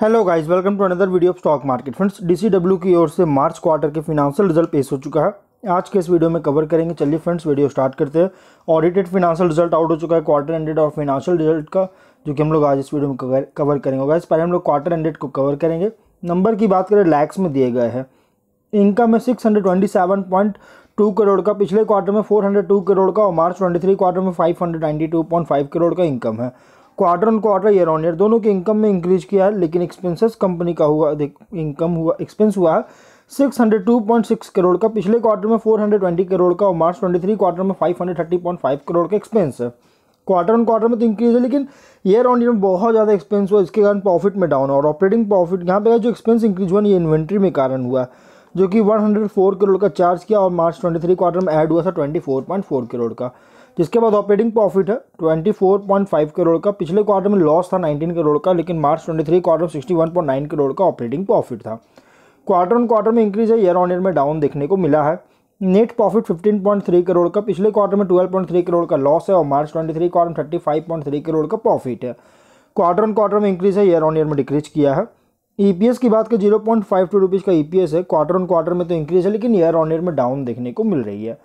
hello guys welcome to another video of stock market friends DCW की ओर से March quarter के financial result पेश हो चुका है आज के इस वीडियो में कवर करेंगे चलिए फ्रेंड्स वीडियो स्टार्ट करते हैं ऑडिटेड फिनेंशियल रिजल्ट आउट हो चुका है क्वार्टर एंडेड और फिनांशियल रिजल्ट का जो कि हम लोग आज इस वीडियो में कवर कवर करेंगे गाइज पहले हम लोग क्वार्टर एंडेड को कवर करेंगे नंबर की बात करें लैक्स में दिए गए हैं इनकम है six hundred twenty seven point two crore का पिछले क्वार्टर में फोर हंड्रेड टू करोड़ का और मार्च ट्वेंटी थ्री क्वार्टर में five hundred ninety two point five crore का इनकम है quarter on quarter year on year दोनों के इनकम में इंक्रीज किया है लेकिन एक्सपेंसेस कंपनी का हुआ इनकम हुआ एक्सपेंस हुआ six hundred two point six crore का पिछले क्वार्टर में फोर हंड्रेड ट्वेंटी करोड़ का और मार्च ट्वेंटी थ्री क्वार्टर में five hundred thirty point five crore का एक्सपेंस है क्वार्टर ऑन क्वार्टर में तो इंक्रीज है लेकिन ईयर ऑन ईयर में बहुत ज़्यादा एक्सपेंस हुआ इसके कारण प्रॉफिट में डाउन और ऑपरेटिंग प्रॉफिट यहाँ पे जो एक्सपेंस इंक्रीज हुआ ये इन्वेंट्री में कारण हुआ जो कि वन हंड्रेड फोर करोड़ का चार्ज किया और मार्च ट्वेंटी थ्री क्वार्टर में एड हुआ था twenty four point four crore का जिसके बाद ऑपरेटिंग प्रॉफिट है 24.5 करोड़ का पिछले क्वार्टर में लॉस था 19 करोड़ का लेकिन March 23 quarter point nine crore का ऑपरेटिंग प्रॉफिट था क्वार्टर ऑन क्वार्टर में इंक्रीज है ईयर ऑन ईयर में डाउन देखने को मिला है नेट प्रॉफिट 15.3 करोड़ का पिछले क्वार्टर में 12.3 करोड़ का लॉस है और मार्च 23 क्वार्टर पॉइंट 35.3 करोड़ का प्रॉफिट है क्वार्टर ऑन क्वार्टर में इंक्रीज है ईयर ऑन ईयर में डिक्रीज किया है ईपीएस e की बात करें zero point five two rupees का ईपीएस e है क्वार्टर ऑन क्वार्टर में तो इंक्रीज है लेकिन ईयर ऑन ईयर में डाउन देखने को मिल रही है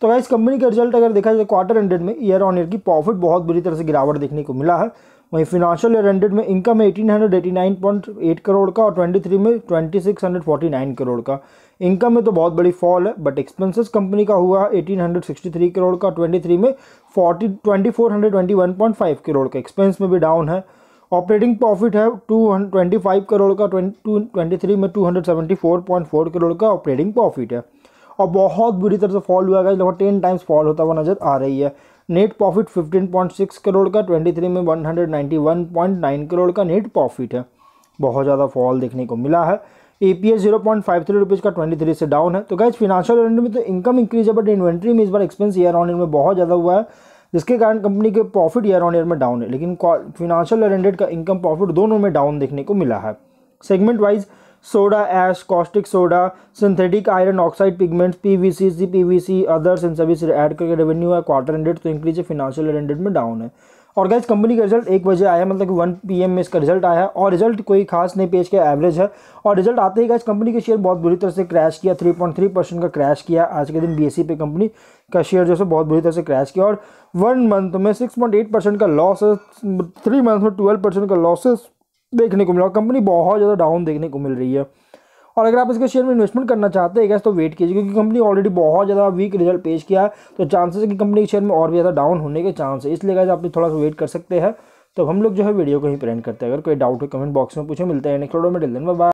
तो वह इस कंपनी का रिजल्ट अगर देखा जाए क्वार्टर एंडेड में ईयर ऑन ईयर की प्रॉफिट बहुत बुरी तरह से गिरावट देखने को मिला है वहीं फिनांशियल ईयर एंडेड में income eighteen hundred eighty nine point eight crore का और ट्वेंटी थ्री में twenty six hundred forty nine crore का इनकम में तो बहुत बड़ी फॉल है बट एक्सपेंसेस कंपनी का हुआ eighteen hundred sixty three crore का ट्वेंटी थ्री में forty twenty four hundred twenty one point five crore का एक्सपेंस में भी डाउन है ऑपरेटिंग प्रॉफिट है टू ट्वेंटी फाइव करोड़ का ट्वेंटी थ्री में two hundred seventy four point four crore का ऑपरेटिंग प्रॉफिट है और बहुत बुरी तरह से फॉल हुआ है लगभग टेन टाइम्स फॉल होता हुआ नजर आ रही है नेट प्रॉफिट 15.6 करोड़ का 23 में 191.9 करोड़ का नेट प्रॉफिट है बहुत ज़्यादा फॉल देखने को मिला है A P S zero point five three rupees का ट्वेंटी थ्री से डाउन है तो गैस फिनेंशियल इन्वेंट्री में तो इनकम इंक्रीज है बट इन्वेंट्री में इस बार एक्सपेंस ईयर ऑन ईयर में बहुत ज़्यादा हुआ है जिसके कारण कंपनी के प्रॉफिट ईयर ऑन ईयर में डाउन है लेकिन फिनेंशियल ओरिएंटेड का इनकम प्रॉफिट दोनों में डाउन देखने को मिला है segment wise soda iron oxide pigment P V C C P V C others इन सभी से ऐड करके रेवेन्यू है क्वार्टर एंडेड तो इंक्रीज है फिनेंशियल एंडेड में डाउन है और गैस कंपनी का रिजल्ट एक बजे आया मतलब कि वन पीएम में इसका रिजल्ट आया और रिजल्ट कोई खास नहीं पेश किया एवरेज है और रिजल्ट आते ही गैस कंपनी के शेयर बहुत बुरी तरह से क्रैश किया 3.3 परसेंट का क्रैश किया आज के दिन बी e पे कंपनी का शेयर जो है बहुत बुरी तरह से क्रैश किया और वन मंथ में 6.8 परसेंट का लॉस है थ्री मंथ में ट्वेल्व परसेंट का लॉसेस देखने को मिला है कंपनी बहुत ज़्यादा डाउन देखने को मिल रही है और अगर आप इसके शेयर में इन्वेस्टमेंट करना चाहते हैं तो वेट कीजिए क्योंकि कंपनी ऑलरेडी बहुत ज़्यादा वीक रिजल्ट पेश किया है तो चांसेस है कि कंपनी के शेयर में और भी ज़्यादा डाउन होने के चांस है इसलिए आप थोड़ा सा वेट कर सकते हैं तो हम लोग जो है वीडियो को ही प्रेंट करते हैं अगर कोई डाउट हो कमेंट बॉक्स में पूछे मिलते हैं नेक्स्ट वीडियो में डिल बाय